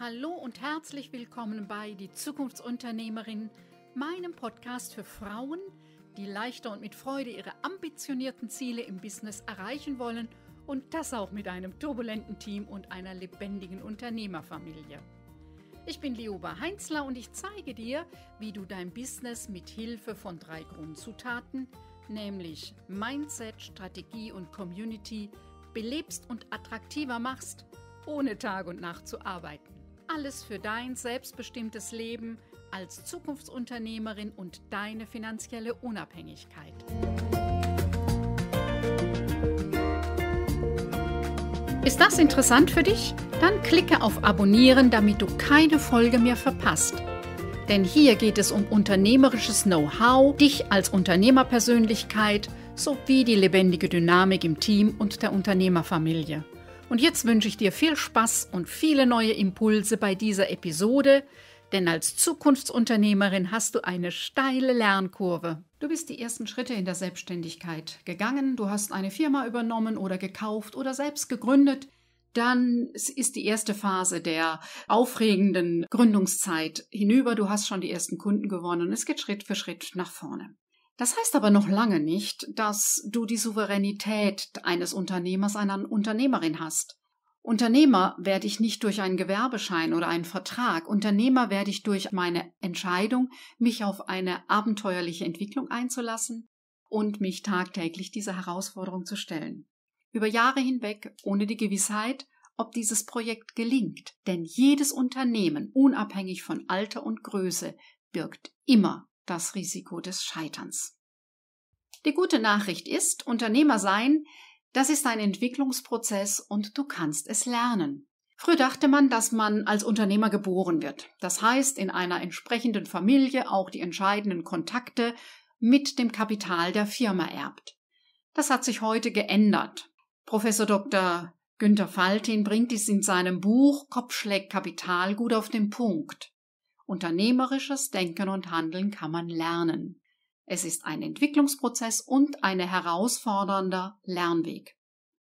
Hallo und herzlich willkommen bei Die Zukunftsunternehmerin, meinem Podcast für Frauen, die leichter und mit Freude ihre ambitionierten Ziele im Business erreichen wollen und das auch mit einem turbulenten Team und einer lebendigen Unternehmerfamilie. Ich bin Leoba Heinzler und ich zeige dir, wie du dein Business mit Hilfe von drei Grundzutaten, nämlich Mindset, Strategie und Community, belebst und attraktiver machst, ohne Tag und Nacht zu arbeiten. Alles für dein selbstbestimmtes Leben als Zukunftsunternehmerin und deine finanzielle Unabhängigkeit. Ist das interessant für dich? Dann klicke auf Abonnieren, damit du keine Folge mehr verpasst. Denn hier geht es um unternehmerisches Know-how, dich als Unternehmerpersönlichkeit sowie die lebendige Dynamik im Team und der Unternehmerfamilie. Und jetzt wünsche ich dir viel Spaß und viele neue Impulse bei dieser Episode, denn als Zukunftsunternehmerin hast du eine steile Lernkurve. Du bist die ersten Schritte in der Selbstständigkeit gegangen, du hast eine Firma übernommen oder gekauft oder selbst gegründet, dann ist die erste Phase der aufregenden Gründungszeit hinüber. Du hast schon die ersten Kunden gewonnen. und Es geht Schritt für Schritt nach vorne. Das heißt aber noch lange nicht, dass du die Souveränität eines Unternehmers, einer Unternehmerin hast. Unternehmer werde ich nicht durch einen Gewerbeschein oder einen Vertrag. Unternehmer werde ich durch meine Entscheidung, mich auf eine abenteuerliche Entwicklung einzulassen und mich tagtäglich dieser Herausforderung zu stellen. Über Jahre hinweg ohne die Gewissheit, ob dieses Projekt gelingt. Denn jedes Unternehmen, unabhängig von Alter und Größe, birgt immer das Risiko des Scheiterns. Die gute Nachricht ist, Unternehmer sein, das ist ein Entwicklungsprozess und du kannst es lernen. Früher dachte man, dass man als Unternehmer geboren wird. Das heißt, in einer entsprechenden Familie auch die entscheidenden Kontakte mit dem Kapital der Firma erbt. Das hat sich heute geändert. Professor Dr. Günter Faltin bringt dies in seinem Buch Kopfschläg Kapital gut auf den Punkt. Unternehmerisches Denken und Handeln kann man lernen. Es ist ein Entwicklungsprozess und ein herausfordernder Lernweg.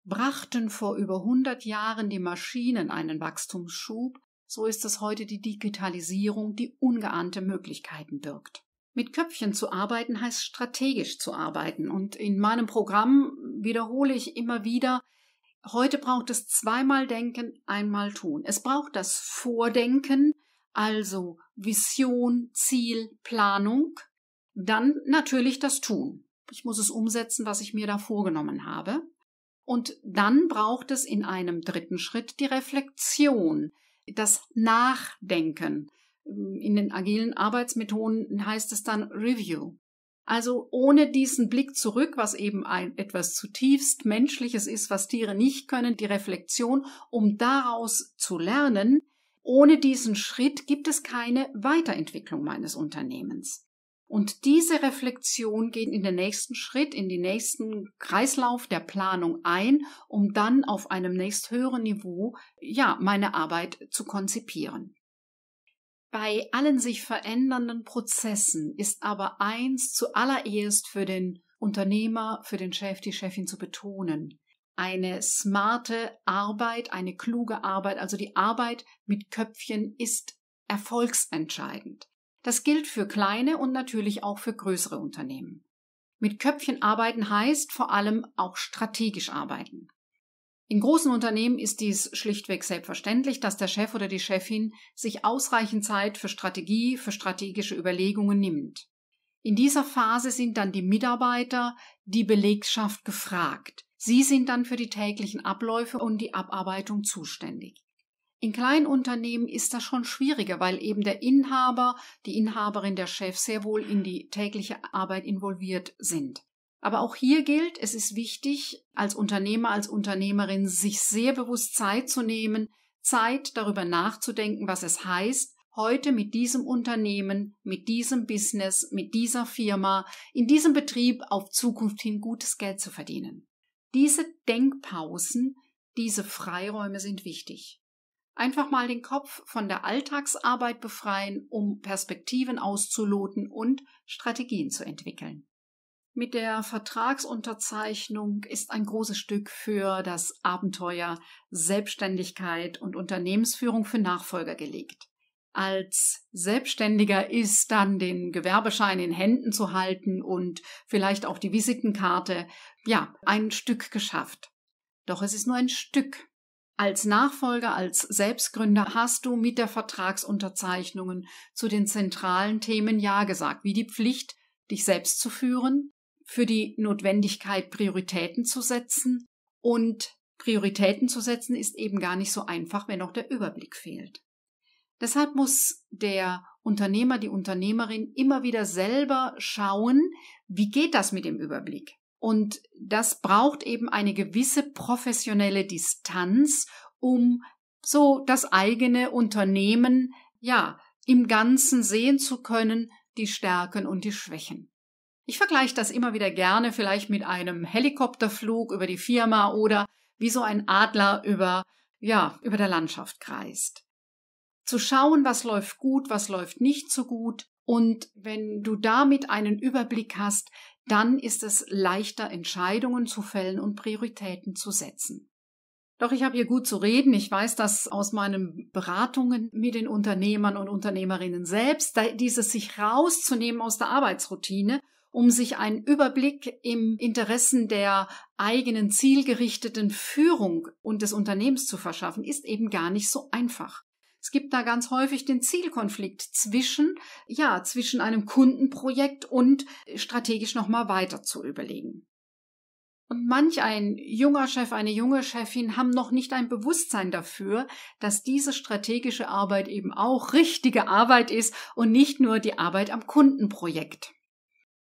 Brachten vor über 100 Jahren die Maschinen einen Wachstumsschub, so ist es heute die Digitalisierung, die ungeahnte Möglichkeiten birgt. Mit Köpfchen zu arbeiten heißt strategisch zu arbeiten. Und in meinem Programm wiederhole ich immer wieder, heute braucht es zweimal Denken, einmal Tun. Es braucht das Vordenken, also Vision, Ziel, Planung, dann natürlich das Tun. Ich muss es umsetzen, was ich mir da vorgenommen habe. Und dann braucht es in einem dritten Schritt die Reflexion, das Nachdenken. In den agilen Arbeitsmethoden heißt es dann Review. Also ohne diesen Blick zurück, was eben ein, etwas zutiefst Menschliches ist, was Tiere nicht können, die Reflexion, um daraus zu lernen, ohne diesen Schritt gibt es keine Weiterentwicklung meines Unternehmens. Und diese Reflexion geht in den nächsten Schritt, in den nächsten Kreislauf der Planung ein, um dann auf einem nächst höheren Niveau, ja, meine Arbeit zu konzipieren. Bei allen sich verändernden Prozessen ist aber eins zuallererst für den Unternehmer, für den Chef, die Chefin zu betonen eine smarte Arbeit, eine kluge Arbeit, also die Arbeit mit Köpfchen ist erfolgsentscheidend. Das gilt für kleine und natürlich auch für größere Unternehmen. Mit Köpfchen arbeiten heißt vor allem auch strategisch arbeiten. In großen Unternehmen ist dies schlichtweg selbstverständlich, dass der Chef oder die Chefin sich ausreichend Zeit für Strategie, für strategische Überlegungen nimmt. In dieser Phase sind dann die Mitarbeiter, die Belegschaft gefragt. Sie sind dann für die täglichen Abläufe und die Abarbeitung zuständig. In Kleinunternehmen ist das schon schwieriger, weil eben der Inhaber, die Inhaberin, der Chef sehr wohl in die tägliche Arbeit involviert sind. Aber auch hier gilt, es ist wichtig, als Unternehmer, als Unternehmerin sich sehr bewusst Zeit zu nehmen, Zeit darüber nachzudenken, was es heißt, heute mit diesem Unternehmen, mit diesem Business, mit dieser Firma, in diesem Betrieb auf Zukunft hin gutes Geld zu verdienen. Diese Denkpausen, diese Freiräume sind wichtig. Einfach mal den Kopf von der Alltagsarbeit befreien, um Perspektiven auszuloten und Strategien zu entwickeln. Mit der Vertragsunterzeichnung ist ein großes Stück für das Abenteuer Selbstständigkeit und Unternehmensführung für Nachfolger gelegt als Selbstständiger ist, dann den Gewerbeschein in Händen zu halten und vielleicht auch die Visitenkarte, ja, ein Stück geschafft. Doch es ist nur ein Stück. Als Nachfolger, als Selbstgründer hast du mit der Vertragsunterzeichnungen zu den zentralen Themen Ja gesagt, wie die Pflicht, dich selbst zu führen, für die Notwendigkeit, Prioritäten zu setzen und Prioritäten zu setzen ist eben gar nicht so einfach, wenn auch der Überblick fehlt. Deshalb muss der Unternehmer, die Unternehmerin immer wieder selber schauen, wie geht das mit dem Überblick? Und das braucht eben eine gewisse professionelle Distanz, um so das eigene Unternehmen, ja, im Ganzen sehen zu können, die Stärken und die Schwächen. Ich vergleiche das immer wieder gerne vielleicht mit einem Helikopterflug über die Firma oder wie so ein Adler über, ja, über der Landschaft kreist zu schauen, was läuft gut, was läuft nicht so gut. Und wenn du damit einen Überblick hast, dann ist es leichter, Entscheidungen zu fällen und Prioritäten zu setzen. Doch ich habe hier gut zu reden. Ich weiß das aus meinen Beratungen mit den Unternehmern und Unternehmerinnen selbst, dieses sich rauszunehmen aus der Arbeitsroutine, um sich einen Überblick im Interessen der eigenen zielgerichteten Führung und des Unternehmens zu verschaffen, ist eben gar nicht so einfach. Es gibt da ganz häufig den Zielkonflikt zwischen, ja, zwischen einem Kundenprojekt und strategisch nochmal weiter zu überlegen. Und manch ein junger Chef, eine junge Chefin haben noch nicht ein Bewusstsein dafür, dass diese strategische Arbeit eben auch richtige Arbeit ist und nicht nur die Arbeit am Kundenprojekt.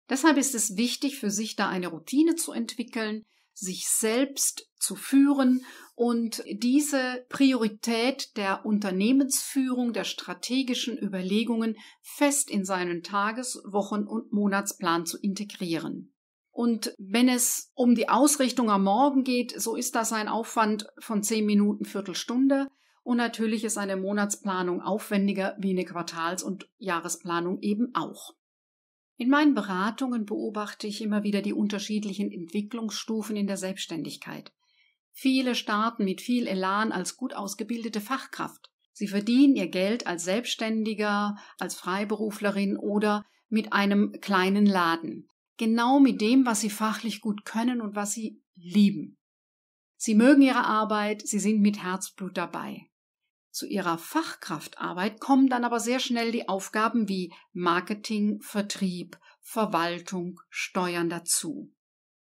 Deshalb ist es wichtig, für sich da eine Routine zu entwickeln, sich selbst zu führen und diese Priorität der Unternehmensführung, der strategischen Überlegungen fest in seinen Tages-, Wochen- und Monatsplan zu integrieren. Und wenn es um die Ausrichtung am Morgen geht, so ist das ein Aufwand von zehn Minuten, Viertelstunde. Und natürlich ist eine Monatsplanung aufwendiger wie eine Quartals- und Jahresplanung eben auch. In meinen Beratungen beobachte ich immer wieder die unterschiedlichen Entwicklungsstufen in der Selbstständigkeit. Viele starten mit viel Elan als gut ausgebildete Fachkraft. Sie verdienen ihr Geld als Selbstständiger, als Freiberuflerin oder mit einem kleinen Laden. Genau mit dem, was sie fachlich gut können und was sie lieben. Sie mögen ihre Arbeit, sie sind mit Herzblut dabei. Zu ihrer Fachkraftarbeit kommen dann aber sehr schnell die Aufgaben wie Marketing, Vertrieb, Verwaltung, Steuern dazu.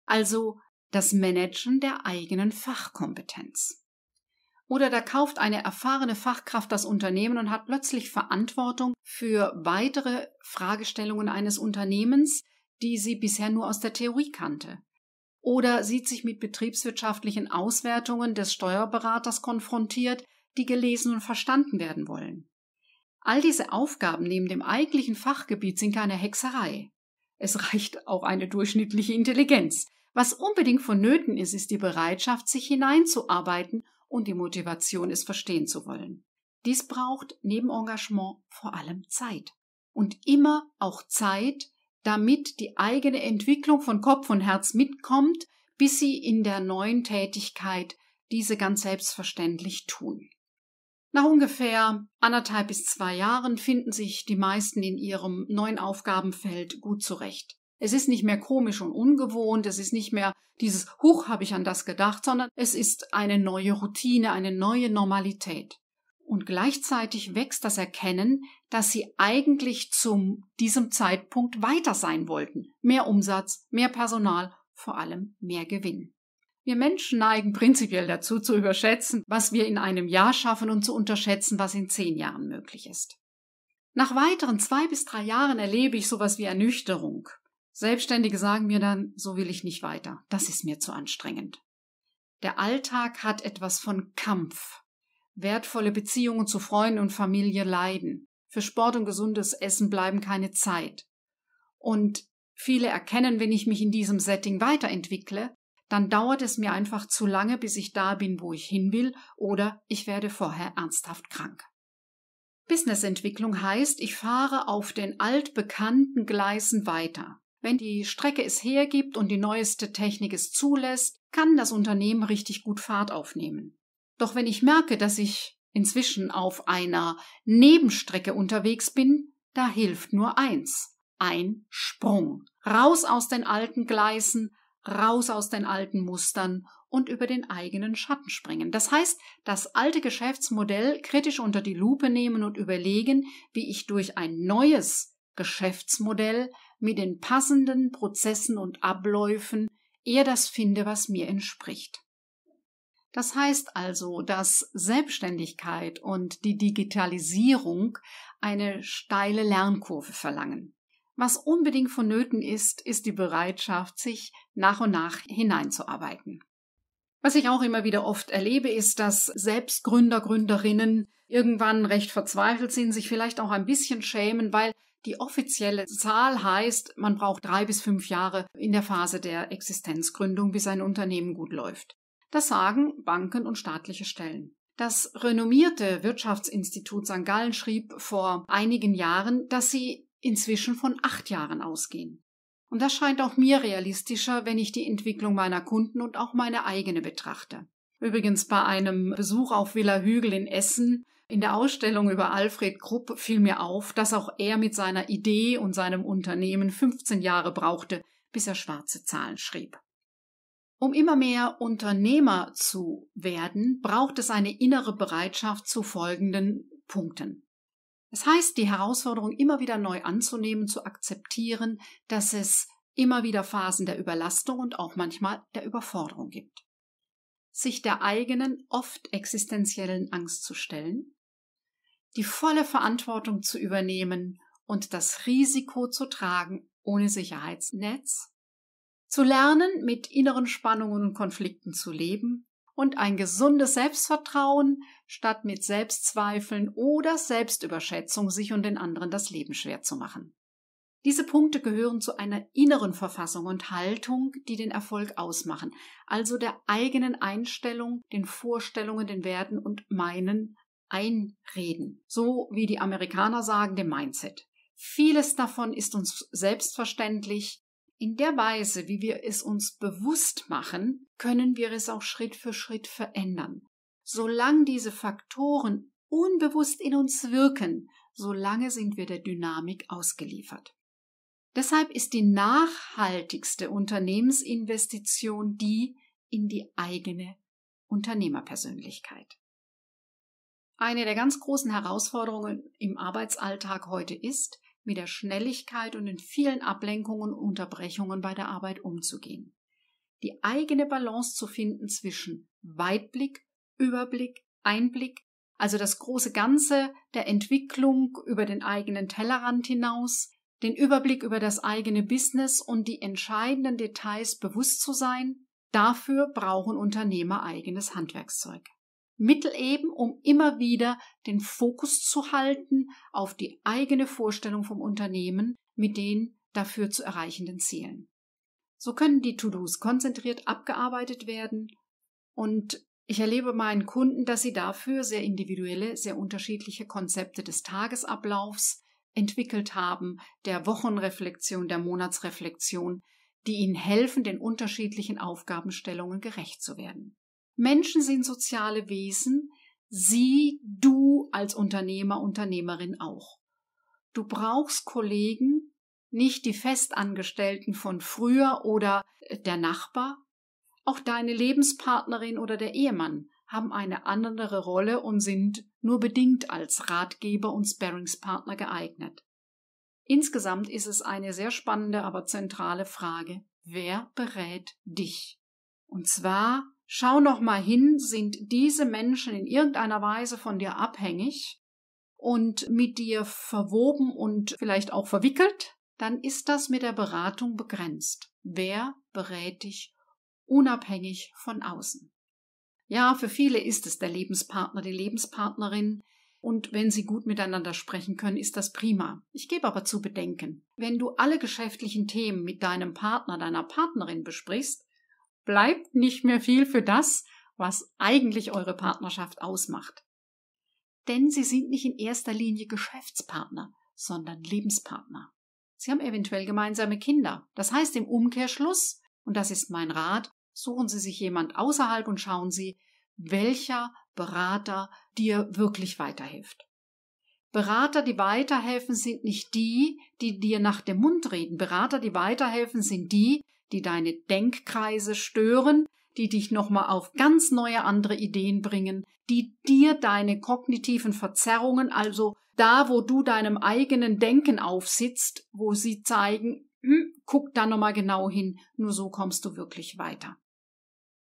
Also das Managen der eigenen Fachkompetenz. Oder da kauft eine erfahrene Fachkraft das Unternehmen und hat plötzlich Verantwortung für weitere Fragestellungen eines Unternehmens, die sie bisher nur aus der Theorie kannte. Oder sieht sich mit betriebswirtschaftlichen Auswertungen des Steuerberaters konfrontiert, die gelesen und verstanden werden wollen. All diese Aufgaben neben dem eigentlichen Fachgebiet sind keine Hexerei. Es reicht auch eine durchschnittliche Intelligenz. Was unbedingt vonnöten ist, ist die Bereitschaft, sich hineinzuarbeiten und die Motivation, es verstehen zu wollen. Dies braucht neben Engagement vor allem Zeit. Und immer auch Zeit, damit die eigene Entwicklung von Kopf und Herz mitkommt, bis sie in der neuen Tätigkeit diese ganz selbstverständlich tun. Nach ungefähr anderthalb bis zwei Jahren finden sich die meisten in ihrem neuen Aufgabenfeld gut zurecht. Es ist nicht mehr komisch und ungewohnt, es ist nicht mehr dieses Huch, habe ich an das gedacht, sondern es ist eine neue Routine, eine neue Normalität. Und gleichzeitig wächst das Erkennen, dass sie eigentlich zu diesem Zeitpunkt weiter sein wollten. Mehr Umsatz, mehr Personal, vor allem mehr Gewinn. Wir Menschen neigen prinzipiell dazu zu überschätzen, was wir in einem Jahr schaffen und zu unterschätzen, was in zehn Jahren möglich ist. Nach weiteren zwei bis drei Jahren erlebe ich sowas wie Ernüchterung. Selbstständige sagen mir dann, so will ich nicht weiter, das ist mir zu anstrengend. Der Alltag hat etwas von Kampf. Wertvolle Beziehungen zu Freunden und Familie leiden. Für Sport und gesundes Essen bleiben keine Zeit. Und viele erkennen, wenn ich mich in diesem Setting weiterentwickle, dann dauert es mir einfach zu lange, bis ich da bin, wo ich hin will, oder ich werde vorher ernsthaft krank. Businessentwicklung heißt, ich fahre auf den altbekannten Gleisen weiter. Wenn die Strecke es hergibt und die neueste Technik es zulässt, kann das Unternehmen richtig gut Fahrt aufnehmen. Doch wenn ich merke, dass ich inzwischen auf einer Nebenstrecke unterwegs bin, da hilft nur eins. Ein Sprung. Raus aus den alten Gleisen, raus aus den alten Mustern und über den eigenen Schatten springen. Das heißt, das alte Geschäftsmodell kritisch unter die Lupe nehmen und überlegen, wie ich durch ein neues Geschäftsmodell mit den passenden Prozessen und Abläufen eher das finde, was mir entspricht. Das heißt also, dass Selbstständigkeit und die Digitalisierung eine steile Lernkurve verlangen. Was unbedingt vonnöten ist, ist die Bereitschaft, sich nach und nach hineinzuarbeiten. Was ich auch immer wieder oft erlebe, ist, dass selbst Gründer, Gründerinnen irgendwann recht verzweifelt sind, sich vielleicht auch ein bisschen schämen, weil die offizielle Zahl heißt, man braucht drei bis fünf Jahre in der Phase der Existenzgründung, bis ein Unternehmen gut läuft. Das sagen Banken und staatliche Stellen. Das renommierte Wirtschaftsinstitut St. Gallen schrieb vor einigen Jahren, dass sie inzwischen von acht Jahren ausgehen. Und das scheint auch mir realistischer, wenn ich die Entwicklung meiner Kunden und auch meine eigene betrachte. Übrigens bei einem Besuch auf Villa Hügel in Essen in der Ausstellung über Alfred Krupp fiel mir auf, dass auch er mit seiner Idee und seinem Unternehmen 15 Jahre brauchte, bis er schwarze Zahlen schrieb. Um immer mehr Unternehmer zu werden, braucht es eine innere Bereitschaft zu folgenden Punkten. Das heißt, die Herausforderung immer wieder neu anzunehmen, zu akzeptieren, dass es immer wieder Phasen der Überlastung und auch manchmal der Überforderung gibt. Sich der eigenen, oft existenziellen Angst zu stellen, die volle Verantwortung zu übernehmen und das Risiko zu tragen ohne Sicherheitsnetz, zu lernen, mit inneren Spannungen und Konflikten zu leben und ein gesundes Selbstvertrauen, statt mit Selbstzweifeln oder Selbstüberschätzung sich und den anderen das Leben schwer zu machen. Diese Punkte gehören zu einer inneren Verfassung und Haltung, die den Erfolg ausmachen, also der eigenen Einstellung, den Vorstellungen, den Werten und meinen Einreden, so wie die Amerikaner sagen, dem Mindset. Vieles davon ist uns selbstverständlich, in der Weise, wie wir es uns bewusst machen, können wir es auch Schritt für Schritt verändern. Solange diese Faktoren unbewusst in uns wirken, solange sind wir der Dynamik ausgeliefert. Deshalb ist die nachhaltigste Unternehmensinvestition die in die eigene Unternehmerpersönlichkeit. Eine der ganz großen Herausforderungen im Arbeitsalltag heute ist, mit der Schnelligkeit und den vielen Ablenkungen und Unterbrechungen bei der Arbeit umzugehen. Die eigene Balance zu finden zwischen Weitblick, Überblick, Einblick, also das große Ganze der Entwicklung über den eigenen Tellerrand hinaus, den Überblick über das eigene Business und die entscheidenden Details bewusst zu sein, dafür brauchen Unternehmer eigenes Handwerkszeug. Mittel eben, um immer wieder den Fokus zu halten auf die eigene Vorstellung vom Unternehmen mit den dafür zu erreichenden Zielen. So können die To-Dos konzentriert abgearbeitet werden und ich erlebe meinen Kunden, dass sie dafür sehr individuelle, sehr unterschiedliche Konzepte des Tagesablaufs entwickelt haben, der Wochenreflexion, der Monatsreflexion, die ihnen helfen, den unterschiedlichen Aufgabenstellungen gerecht zu werden. Menschen sind soziale Wesen, sie, du als Unternehmer, Unternehmerin auch. Du brauchst Kollegen, nicht die Festangestellten von früher oder äh, der Nachbar. Auch deine Lebenspartnerin oder der Ehemann haben eine andere Rolle und sind nur bedingt als Ratgeber und Sparringspartner geeignet. Insgesamt ist es eine sehr spannende, aber zentrale Frage. Wer berät dich? Und zwar Schau noch mal hin, sind diese Menschen in irgendeiner Weise von dir abhängig und mit dir verwoben und vielleicht auch verwickelt? Dann ist das mit der Beratung begrenzt. Wer berät dich unabhängig von außen? Ja, für viele ist es der Lebenspartner, die Lebenspartnerin, und wenn sie gut miteinander sprechen können, ist das prima. Ich gebe aber zu bedenken, wenn du alle geschäftlichen Themen mit deinem Partner, deiner Partnerin besprichst, bleibt nicht mehr viel für das, was eigentlich eure Partnerschaft ausmacht. Denn sie sind nicht in erster Linie Geschäftspartner, sondern Lebenspartner. Sie haben eventuell gemeinsame Kinder. Das heißt im Umkehrschluss, und das ist mein Rat, suchen Sie sich jemand außerhalb und schauen Sie, welcher Berater dir wirklich weiterhilft. Berater, die weiterhelfen, sind nicht die, die dir nach dem Mund reden. Berater, die weiterhelfen, sind die, die deine Denkkreise stören, die dich nochmal auf ganz neue andere Ideen bringen, die dir deine kognitiven Verzerrungen, also da, wo du deinem eigenen Denken aufsitzt, wo sie zeigen, hm, guck da nochmal genau hin, nur so kommst du wirklich weiter.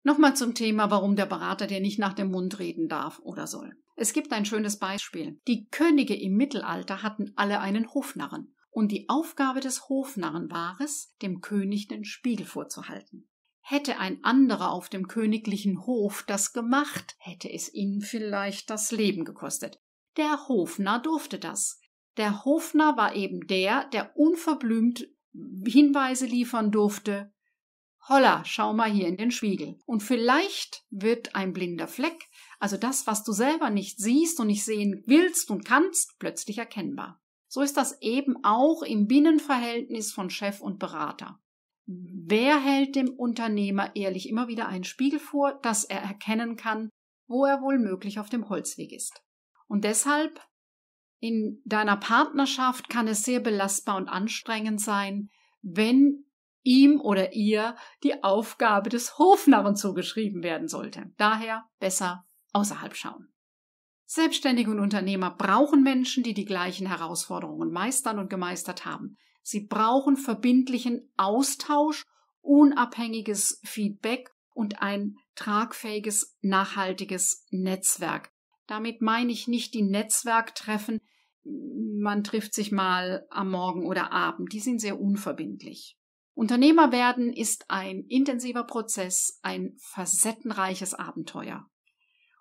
Nochmal zum Thema, warum der Berater dir nicht nach dem Mund reden darf oder soll. Es gibt ein schönes Beispiel. Die Könige im Mittelalter hatten alle einen Hofnarren und die Aufgabe des Hofnarren war es, dem König den Spiegel vorzuhalten. Hätte ein anderer auf dem königlichen Hof das gemacht, hätte es ihm vielleicht das Leben gekostet. Der Hofnarr durfte das. Der Hofnarr war eben der, der unverblümt Hinweise liefern durfte. Holla, schau mal hier in den Spiegel. Und vielleicht wird ein blinder Fleck, also das, was du selber nicht siehst und nicht sehen willst und kannst, plötzlich erkennbar. So ist das eben auch im Binnenverhältnis von Chef und Berater. Wer hält dem Unternehmer ehrlich immer wieder einen Spiegel vor, dass er erkennen kann, wo er wohl möglich auf dem Holzweg ist? Und deshalb, in deiner Partnerschaft kann es sehr belastbar und anstrengend sein, wenn ihm oder ihr die Aufgabe des Hofnarren zugeschrieben werden sollte. Daher besser außerhalb schauen. Selbstständige und Unternehmer brauchen Menschen, die die gleichen Herausforderungen meistern und gemeistert haben. Sie brauchen verbindlichen Austausch, unabhängiges Feedback und ein tragfähiges, nachhaltiges Netzwerk. Damit meine ich nicht die Netzwerktreffen, man trifft sich mal am Morgen oder Abend, die sind sehr unverbindlich. Unternehmer werden ist ein intensiver Prozess, ein facettenreiches Abenteuer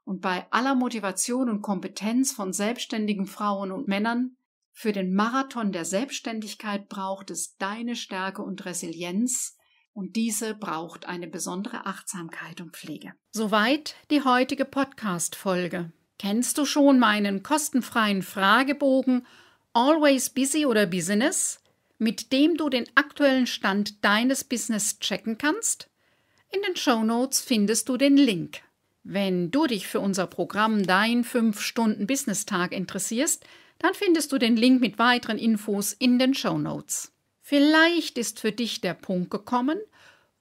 und bei aller Motivation und Kompetenz von selbstständigen Frauen und Männern, für den Marathon der Selbstständigkeit braucht es deine Stärke und Resilienz, und diese braucht eine besondere Achtsamkeit und Pflege. Soweit die heutige Podcast-Folge. Kennst du schon meinen kostenfreien Fragebogen Always Busy oder Business, mit dem du den aktuellen Stand deines Business checken kannst? In den Show Notes findest du den Link. Wenn du dich für unser Programm Dein 5-Stunden-Business-Tag interessierst, dann findest du den Link mit weiteren Infos in den Show Notes. Vielleicht ist für dich der Punkt gekommen,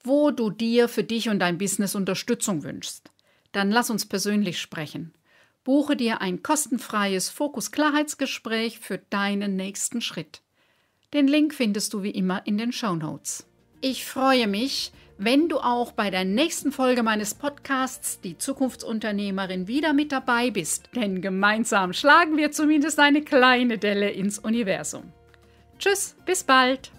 wo du dir für dich und dein Business Unterstützung wünschst. Dann lass uns persönlich sprechen. Buche dir ein kostenfreies Fokus-Klarheitsgespräch für deinen nächsten Schritt. Den Link findest du wie immer in den Show Notes. Ich freue mich, wenn du auch bei der nächsten Folge meines Podcasts Die Zukunftsunternehmerin wieder mit dabei bist, denn gemeinsam schlagen wir zumindest eine kleine Delle ins Universum. Tschüss, bis bald!